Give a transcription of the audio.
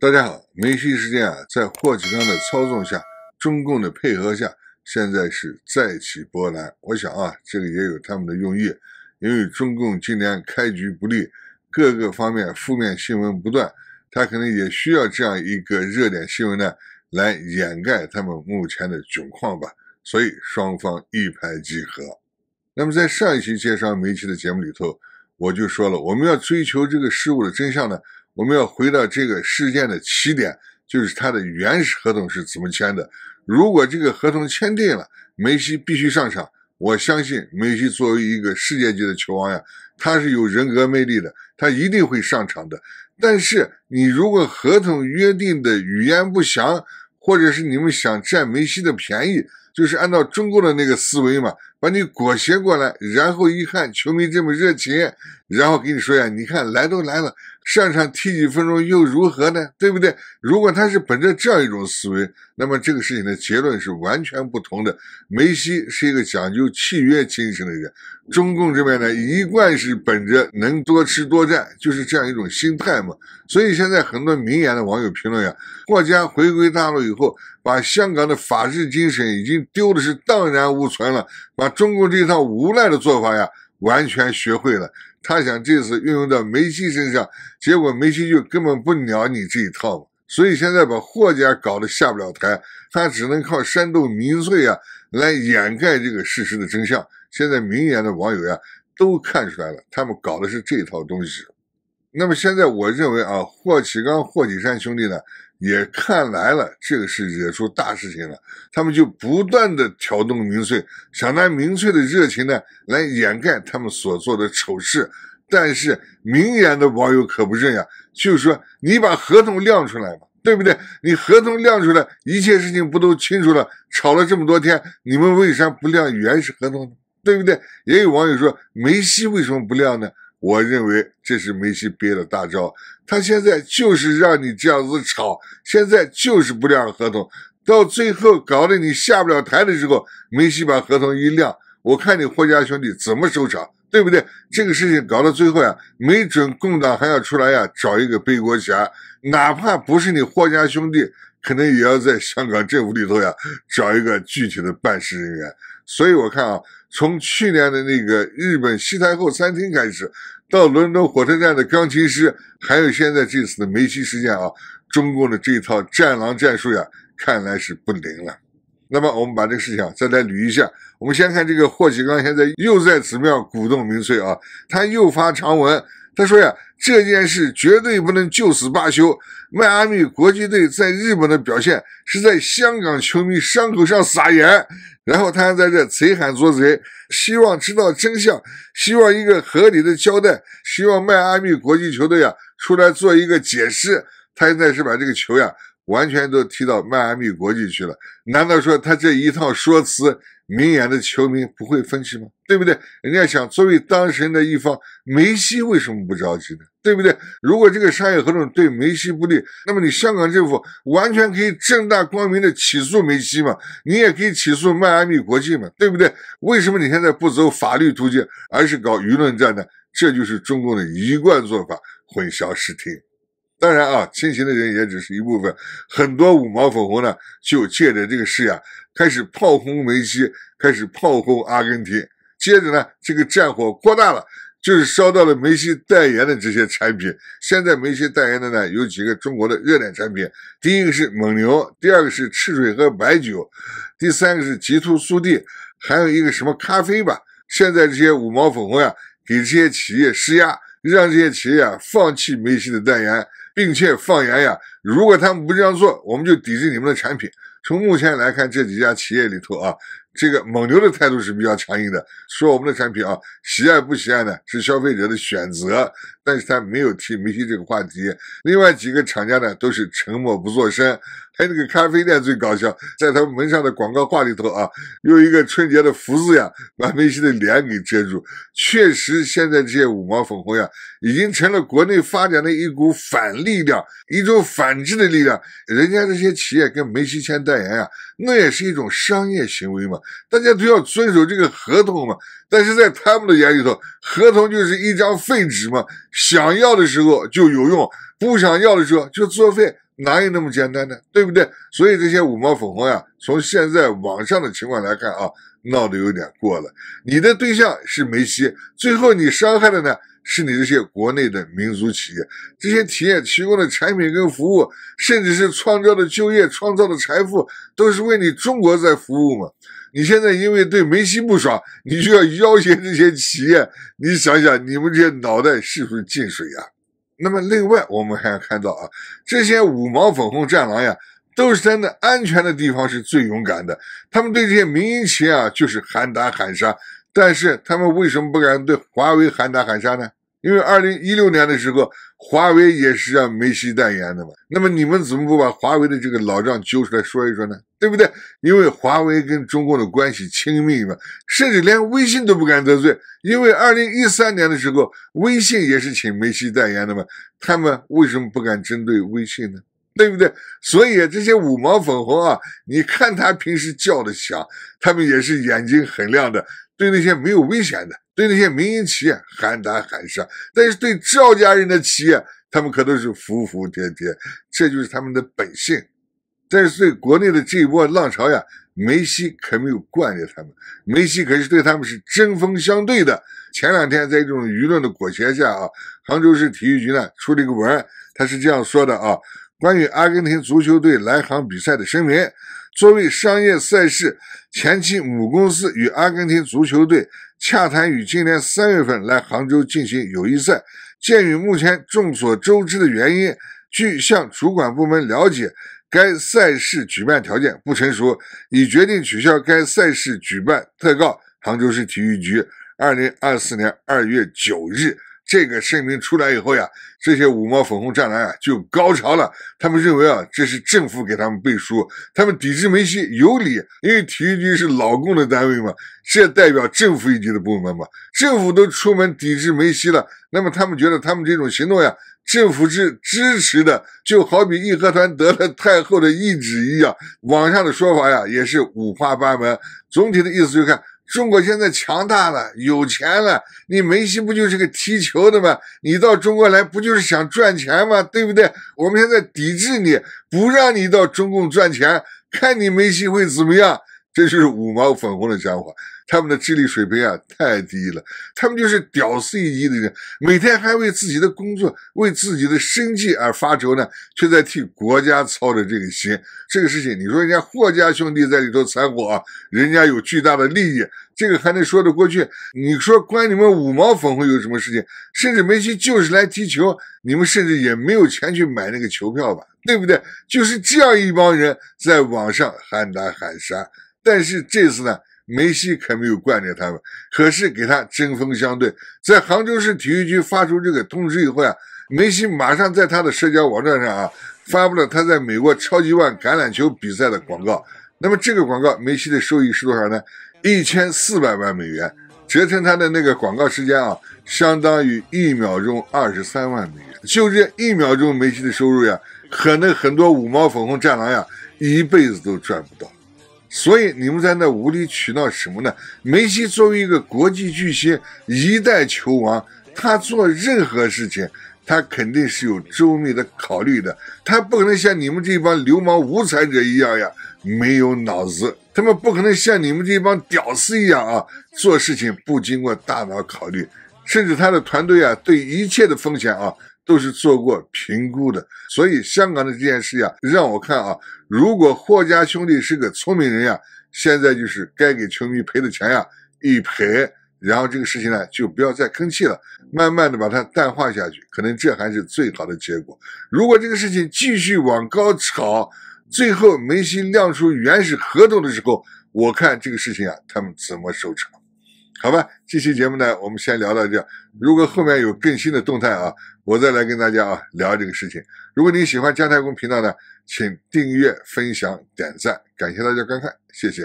大家好，梅西事件啊，在霍启刚的操纵下，中共的配合下，现在是再起波澜。我想啊，这里也有他们的用意，因为中共今年开局不利，各个方面负面新闻不断，他可能也需要这样一个热点新闻呢，来掩盖他们目前的窘况吧。所以双方一拍即合。那么在上一期介绍梅西的节目里头，我就说了，我们要追求这个事物的真相呢。我们要回到这个事件的起点，就是他的原始合同是怎么签的。如果这个合同签订了，梅西必须上场。我相信梅西作为一个世界级的球王呀，他是有人格魅力的，他一定会上场的。但是你如果合同约定的语言不详，或者是你们想占梅西的便宜，就是按照中共的那个思维嘛。把你裹挟过来，然后一看球迷这么热情，然后跟你说呀：“你看来都来了，上场踢几分钟又如何呢？对不对？”如果他是本着这样一种思维，那么这个事情的结论是完全不同的。梅西是一个讲究契约精神的人，中共这边呢一贯是本着能多吃多占，就是这样一种心态嘛。所以现在很多名言的网友评论呀：“国家回归大陆以后，把香港的法治精神已经丢的是荡然无存了。”把中共这套无赖的做法呀，完全学会了。他想这次运用到梅西身上，结果梅西就根本不鸟你这一套嘛。所以现在把霍家搞得下不了台，他只能靠煽动民粹啊来掩盖这个事实的真相。现在明眼的网友呀都看出来了，他们搞的是这套东西。那么现在我认为啊，霍启刚、霍启山兄弟呢？也看来了，这个是惹出大事情了。他们就不断的挑动民粹，想拿民粹的热情呢来掩盖他们所做的丑事。但是明眼的网友可不认呀，就是说你把合同亮出来嘛，对不对？你合同亮出来，一切事情不都清楚了？吵了这么多天，你们为啥不亮原始合同呢？对不对？也有网友说，梅西为什么不亮呢？我认为这是梅西憋的大招，他现在就是让你这样子吵，现在就是不亮合同，到最后搞得你下不了台的时候，梅西把合同一亮，我看你霍家兄弟怎么收场，对不对？这个事情搞到最后呀，没准共党还要出来呀，找一个背锅侠，哪怕不是你霍家兄弟，可能也要在香港政府里头呀，找一个具体的办事人员。所以我看啊。从去年的那个日本西太后餐厅开始，到伦敦火车站的钢琴师，还有现在这次的梅西事件啊，中共的这一套战狼战术呀，看来是不灵了。那么我们把这个事情啊再来捋一下。我们先看这个霍启刚现在又在此庙鼓动民粹啊，他又发长文。他说呀，这件事绝对不能就此罢休。迈阿密国际队在日本的表现是在香港球迷伤口上撒盐，然后他还在这贼喊捉贼，希望知道真相，希望一个合理的交代，希望迈阿密国际球队呀出来做一个解释。他现在是把这个球呀。完全都踢到迈阿密国际去了，难道说他这一套说辞，明眼的球迷不会分析吗？对不对？人家想作为当事人的一方，梅西为什么不着急呢？对不对？如果这个商业合同对梅西不利，那么你香港政府完全可以正大光明的起诉梅西嘛，你也可以起诉迈阿密国际嘛，对不对？为什么你现在不走法律途径，而是搞舆论战呢？这就是中共的一贯做法，混淆视听。当然啊，亲醒的人也只是一部分，很多五毛粉红呢，就借着这个事呀，开始炮轰梅西，开始炮轰阿根廷。接着呢，这个战火扩大了，就是烧到了梅西代言的这些产品。现在梅西代言的呢，有几个中国的热点产品：第一个是蒙牛，第二个是赤水河白酒，第三个是极兔速递，还有一个什么咖啡吧。现在这些五毛粉红呀，给这些企业施压。让这些企业啊放弃梅西的代言，并且放言呀，如果他们不这样做，我们就抵制你们的产品。从目前来看，这几家企业里头啊，这个蒙牛的态度是比较强硬的，说我们的产品啊，喜爱不喜爱呢，是消费者的选择。但是他没有提梅西这个话题，另外几个厂家呢都是沉默不作声。还有那个咖啡店最搞笑，在他们门上的广告画里头啊，用一个春节的福字呀，把梅西的脸给遮住。确实，现在这些五毛粉红呀，已经成了国内发展的一股反力量，一种反制的力量。人家这些企业跟梅西签代言呀，那也是一种商业行为嘛，大家都要遵守这个合同嘛。但是在他们的眼里头，合同就是一张废纸嘛。想要的时候就有用，不想要的时候就作废，哪有那么简单呢？对不对？所以这些五毛粉红呀，从现在网上的情况来看啊，闹得有点过了。你的对象是梅西，最后你伤害的呢，是你这些国内的民族企业，这些企业提供的产品跟服务，甚至是创造的就业、创造的财富，都是为你中国在服务嘛？你现在因为对梅西不爽，你就要要挟这些企业，你想想你们这些脑袋是不是进水呀？那么另外我们还要看到啊，这些五毛粉红战狼呀，都是在那安全的地方是最勇敢的，他们对这些民营企业啊就是喊打喊杀，但是他们为什么不敢对华为喊打喊杀呢？因为二零一六年的时候，华为也是让梅西代言的嘛。那么你们怎么不把华为的这个老账揪出来说一说呢？对不对？因为华为跟中共的关系亲密嘛，甚至连微信都不敢得罪。因为二零一三年的时候，微信也是请梅西代言的嘛。他们为什么不敢针对微信呢？对不对？所以这些五毛粉红啊，你看他平时叫的响，他们也是眼睛很亮的。对那些没有危险的，对那些民营企业喊打喊杀，但是对赵家人的企业，他们可都是服服帖帖，这就是他们的本性。但是对国内的这一波浪潮呀，梅西可没有惯着他们，梅西可是对他们是针锋相对的。前两天在这种舆论的裹挟下啊，杭州市体育局呢出了一个文，他是这样说的啊：关于阿根廷足球队来杭比赛的声明。作为商业赛事前期，母公司与阿根廷足球队洽谈，于今年三月份来杭州进行友谊赛。鉴于目前众所周知的原因，据向主管部门了解，该赛事举办条件不成熟，已决定取消该赛事举办。特告杭州市体育局，二零二四年二月九日。这个声明出来以后呀，这些五毛粉红战狼啊就高潮了。他们认为啊，这是政府给他们背书，他们抵制梅西有理，因为体育局是老公的单位嘛，这代表政府一级的部门嘛。政府都出门抵制梅西了，那么他们觉得他们这种行动呀，政府是支持的，就好比义和团得了太后的懿旨一样。网上的说法呀也是五花八门，总体的意思就看。中国现在强大了，有钱了。你梅西不就是个踢球的吗？你到中国来不就是想赚钱吗？对不对？我们现在抵制你，不让你到中共赚钱，看你梅西会怎么样。这就是五毛粉红的想法，他们的智力水平啊太低了，他们就是屌丝一级的人，每天还为自己的工作、为自己的生计而发愁呢，却在替国家操着这个心。这个事情，你说人家霍家兄弟在里头掺和啊，人家有巨大的利益，这个还能说得过去。你说关你们五毛粉红有什么事情？甚至梅西就是来踢球，你们甚至也没有钱去买那个球票吧，对不对？就是这样一帮人在网上喊打喊杀。但是这次呢，梅西可没有惯着他们，可是给他针锋相对。在杭州市体育局发出这个通知以后啊，梅西马上在他的社交网站上啊，发布了他在美国超级碗橄榄球比赛的广告。那么这个广告梅西的收益是多少呢？一千四百万美元，折成他的那个广告时间啊，相当于一秒钟二十三万美元。就这一秒钟梅西的收入呀，可能很多五毛粉红战狼呀，一辈子都赚不到。所以你们在那无理取闹什么呢？梅西作为一个国际巨星、一代球王，他做任何事情，他肯定是有周密的考虑的。他不可能像你们这帮流氓无产者一样呀，没有脑子。他们不可能像你们这帮屌丝一样啊，做事情不经过大脑考虑，甚至他的团队啊，对一切的风险啊。都是做过评估的，所以香港的这件事呀，让我看啊，如果霍家兄弟是个聪明人呀，现在就是该给球迷赔的钱呀，一赔，然后这个事情呢就不要再吭气了，慢慢的把它淡化下去，可能这还是最好的结果。如果这个事情继续往高炒，最后梅西亮出原始合同的时候，我看这个事情啊，他们怎么收场？好吧，这期节目呢，我们先聊到这。如果后面有更新的动态啊，我再来跟大家啊聊这个事情。如果您喜欢姜太公频道呢，请订阅、分享、点赞，感谢大家观看，谢谢。